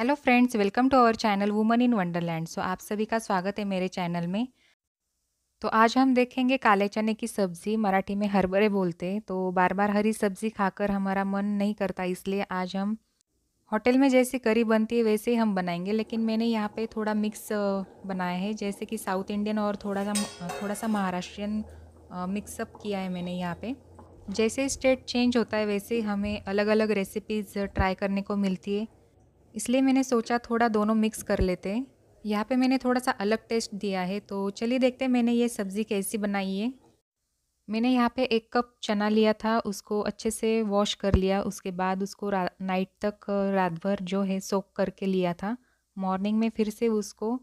hello friends welcome to our channel woman in wonderland so आप सभी का स्वागत है मेरे चैनल में तो आज हम देखेंगे काले चने की सब्ज़ी मराठी में हरबरे बोलते तो बार बार हरी सब्ज़ी खाकर हमारा मन नहीं करता इसलिए आज हम होटल में जैसी करी बनती है वैसे ही हम बनाएंगे लेकिन मैंने यहाँ पे थोड़ा मिक्स बनाया है जैसे कि साउथ इंडियन और थोड़ा सा थोड़ा सा महाराष्ट्रियन मिक्सअप किया है मैंने यहाँ पर जैसे स्टेट चेंज होता है वैसे हमें अलग अलग रेसिपीज़ ट्राई करने को मिलती है इसलिए मैंने सोचा थोड़ा दोनों मिक्स कर लेते हैं यहाँ पे मैंने थोड़ा सा अलग टेस्ट दिया है तो चलिए देखते हैं मैंने ये सब्ज़ी कैसी बनाई है मैंने यहाँ पे एक कप चना लिया था उसको अच्छे से वॉश कर लिया उसके बाद उसको नाइट तक रात भर जो है सोक करके लिया था मॉर्निंग में फिर से उसको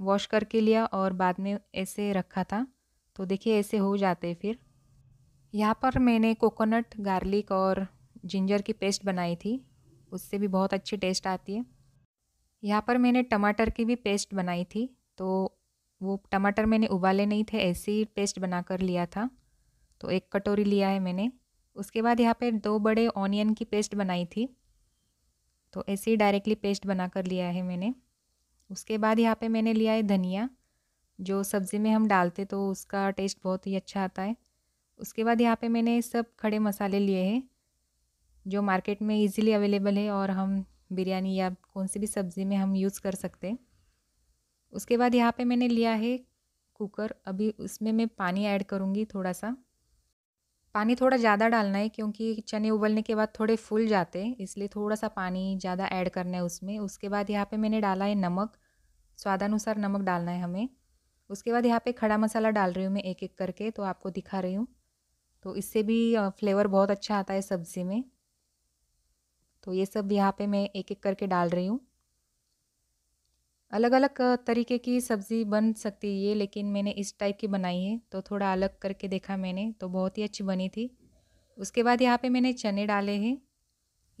वॉश करके लिया और बाद में ऐसे रखा था तो देखिए ऐसे हो जाते फिर यहाँ पर मैंने कोकोनट गार्लिक और जिंजर की पेस्ट बनाई थी उससे भी बहुत अच्छी टेस्ट आती है यहाँ पर मैंने टमाटर की भी पेस्ट बनाई थी तो वो टमाटर मैंने उबाले नहीं थे ऐसे ही पेस्ट बना कर लिया था तो एक कटोरी लिया है मैंने उसके बाद यहाँ पर दो बड़े ऑनियन की पेस्ट बनाई थी तो ऐसे ही डायरेक्टली पेस्ट बना कर लिया है मैंने उसके बाद यहाँ पे मैंने लिया है धनिया जो सब्ज़ी में हम डालते तो उसका टेस्ट बहुत ही अच्छा आता है उसके बाद यहाँ पे मैंने सब खड़े मसाले लिए हैं जो मार्केट में इजीली अवेलेबल है और हम बिरयानी या कौन सी भी सब्ज़ी में हम यूज़ कर सकते हैं उसके बाद यहाँ पे मैंने लिया है कुकर अभी उसमें मैं पानी ऐड करूँगी थोड़ा सा पानी थोड़ा ज़्यादा डालना है क्योंकि चने उबलने के बाद थोड़े फूल जाते हैं इसलिए थोड़ा सा पानी ज़्यादा ऐड करना है उसमें उसके बाद यहाँ पे मैंने डाला है नमक स्वादानुसार नमक डालना है हमें उसके बाद यहाँ पे खड़ा मसाला डाल रही हूँ मैं एक एक करके तो आपको दिखा रही हूँ तो इससे भी फ्लेवर बहुत अच्छा आता है सब्ज़ी में तो ये सब यहाँ पे मैं एक एक करके डाल रही हूँ अलग अलग तरीके की सब्ज़ी बन सकती है ये लेकिन मैंने इस टाइप की बनाई है तो थोड़ा अलग करके देखा मैंने तो बहुत ही अच्छी बनी थी उसके बाद यहाँ पे मैंने चने डाले हैं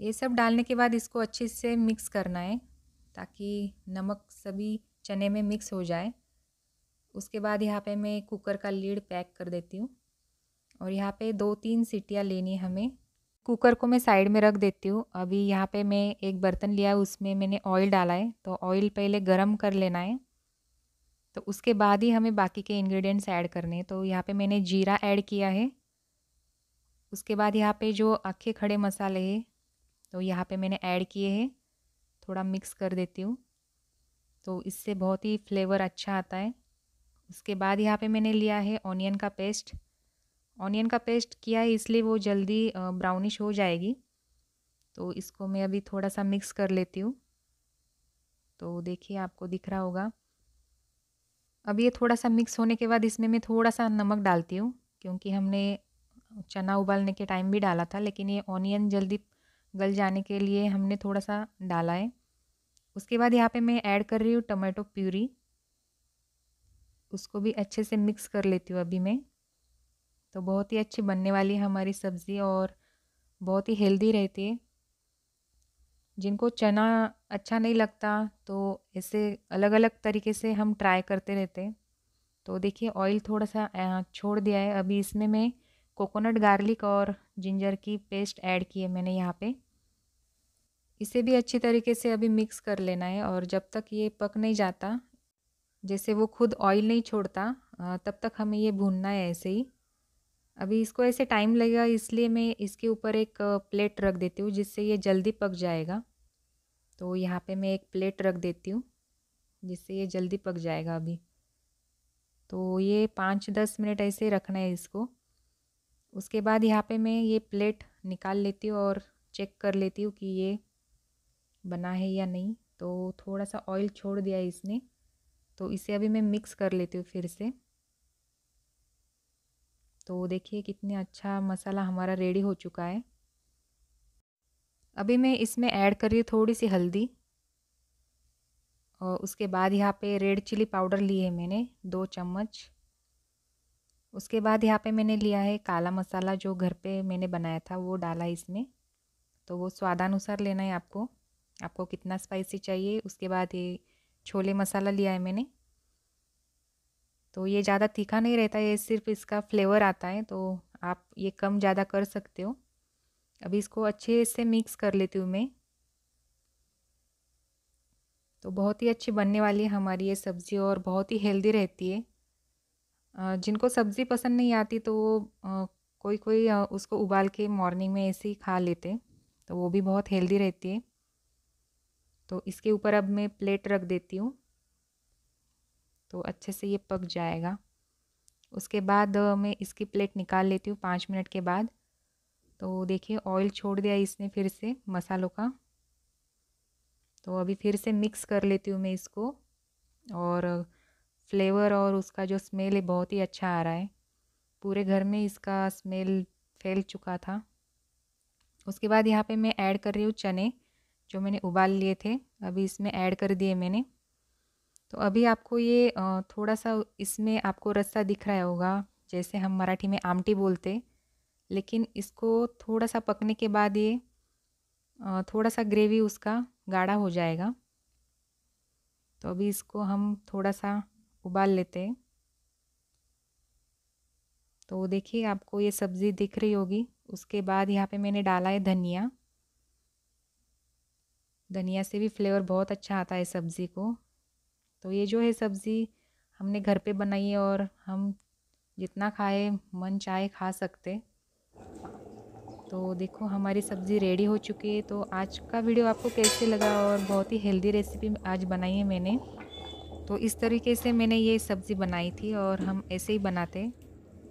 ये सब डालने के बाद इसको अच्छे से मिक्स करना है ताकि नमक सभी चने में मिक्स हो जाए उसके बाद यहाँ पे मैं कुकर का लीड पैक कर देती हूँ और यहाँ पे दो तीन सीटियाँ लेनी हमें कुकर को मैं साइड में रख देती हूँ अभी यहाँ पे मैं एक बर्तन लिया है उसमें मैंने ऑयल डाला है तो ऑयल पहले गरम कर लेना है तो उसके बाद ही हमें बाकी के इंग्रेडिएंट्स ऐड करने हैं तो यहाँ पे मैंने जीरा ऐड किया है उसके बाद यहाँ पे जो आखे खड़े मसाले है तो यहाँ पर मैंने ऐड किए हैं थोड़ा मिक्स कर देती हूँ तो इससे बहुत ही फ्लेवर अच्छा आता है उसके बाद यहाँ पर मैंने लिया है ऑनियन का पेस्ट ऑनियन का पेस्ट किया है इसलिए वो जल्दी ब्राउनिश हो जाएगी तो इसको मैं अभी थोड़ा सा मिक्स कर लेती हूँ तो देखिए आपको दिख रहा होगा अब ये थोड़ा सा मिक्स होने के बाद इसमें मैं थोड़ा सा नमक डालती हूँ क्योंकि हमने चना उबालने के टाइम भी डाला था लेकिन ये ऑनियन जल्दी गल जाने के लिए हमने थोड़ा सा डाला है उसके बाद यहाँ पे मैं ऐड कर रही हूँ टमाटो प्यूरी उसको भी अच्छे से मिक्स कर लेती हूँ अभी मैं तो बहुत ही अच्छी बनने वाली है हमारी सब्ज़ी और बहुत ही हेल्दी रहती है जिनको चना अच्छा नहीं लगता तो ऐसे अलग अलग तरीके से हम ट्राई करते रहते हैं तो देखिए ऑयल थोड़ा सा छोड़ दिया है अभी इसमें मैं कोकोनट गार्लिक और जिंजर की पेस्ट ऐड की है मैंने यहाँ पे इसे भी अच्छी तरीके से अभी मिक्स कर लेना है और जब तक ये पक नहीं जाता जैसे वो खुद ऑयल नहीं छोड़ता तब तक हमें ये भूनना है ऐसे ही अभी इसको ऐसे टाइम लगेगा इसलिए मैं इसके ऊपर एक प्लेट रख देती हूँ जिससे ये जल्दी पक जाएगा तो यहाँ पे मैं एक प्लेट रख देती हूँ जिससे ये जल्दी पक जाएगा अभी तो ये पाँच दस मिनट ऐसे रखना है इसको उसके बाद यहाँ पे मैं ये प्लेट निकाल लेती हूँ और चेक कर लेती हूँ कि ये बना है या नहीं तो थोड़ा सा ऑयल छोड़ दिया है इसने तो इसे अभी मैं मिक्स कर लेती हूँ फिर से तो देखिए कितने अच्छा मसाला हमारा रेडी हो चुका है अभी मैं इसमें ऐड कर रही हूँ थोड़ी सी हल्दी और उसके बाद यहाँ पे रेड चिली पाउडर ली है मैंने दो चम्मच उसके बाद यहाँ पे मैंने लिया है काला मसाला जो घर पे मैंने बनाया था वो डाला इसमें तो वो स्वादानुसार लेना है आपको आपको कितना स्पाइसी चाहिए उसके बाद ये छोले मसाला लिया है मैंने तो ये ज़्यादा तीखा नहीं रहता ये सिर्फ इसका फ्लेवर आता है तो आप ये कम ज़्यादा कर सकते हो अभी इसको अच्छे से मिक्स कर लेती हूँ मैं तो बहुत ही अच्छी बनने वाली है हमारी ये सब्ज़ी और बहुत ही हेल्दी रहती है जिनको सब्ज़ी पसंद नहीं आती तो वो कोई कोई उसको उबाल के मॉर्निंग में ऐसे ही खा लेते तो वो भी बहुत हेल्दी रहती है तो इसके ऊपर अब मैं प्लेट रख देती हूँ तो अच्छे से ये पक जाएगा उसके बाद मैं इसकी प्लेट निकाल लेती हूँ पाँच मिनट के बाद तो देखिए ऑयल छोड़ दिया इसने फिर से मसालों का तो अभी फिर से मिक्स कर लेती हूँ मैं इसको और फ्लेवर और उसका जो स्मेल है बहुत ही अच्छा आ रहा है पूरे घर में इसका स्मेल फैल चुका था उसके बाद यहाँ पे मैं ऐड कर रही हूँ चने जो मैंने उबाल लिए थे अभी इसमें ऐड कर दिए मैंने तो अभी आपको ये थोड़ा सा इसमें आपको रस्सा दिख रहा होगा जैसे हम मराठी में आमटी बोलते लेकिन इसको थोड़ा सा पकने के बाद ये थोड़ा सा ग्रेवी उसका गाढ़ा हो जाएगा तो अभी इसको हम थोड़ा सा उबाल लेते हैं तो देखिए आपको ये सब्ज़ी दिख रही होगी उसके बाद यहाँ पे मैंने डाला है धनिया धनिया से भी फ्लेवर बहुत अच्छा आता है सब्ज़ी को तो ये जो है सब्ज़ी हमने घर पे बनाई है और हम जितना खाए मन चाहे खा सकते तो देखो हमारी सब्ज़ी रेडी हो चुकी है तो आज का वीडियो आपको कैसे लगा और बहुत ही हेल्दी रेसिपी आज बनाई है मैंने तो इस तरीके से मैंने ये सब्ज़ी बनाई थी और हम ऐसे ही बनाते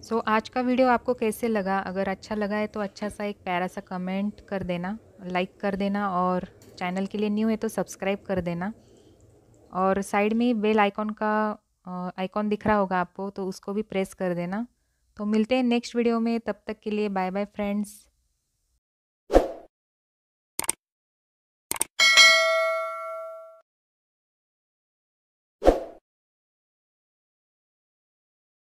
सो so, आज का वीडियो आपको कैसे लगा अगर अच्छा लगा है तो अच्छा सा एक प्यारा सा कमेंट कर देना लाइक कर देना और चैनल के लिए न्यू है तो सब्सक्राइब कर देना और साइड में बेल आइकॉन का आइकॉन दिख रहा होगा आपको तो उसको भी प्रेस कर देना तो मिलते हैं नेक्स्ट वीडियो में तब तक के लिए बाय बाय फ्रेंड्स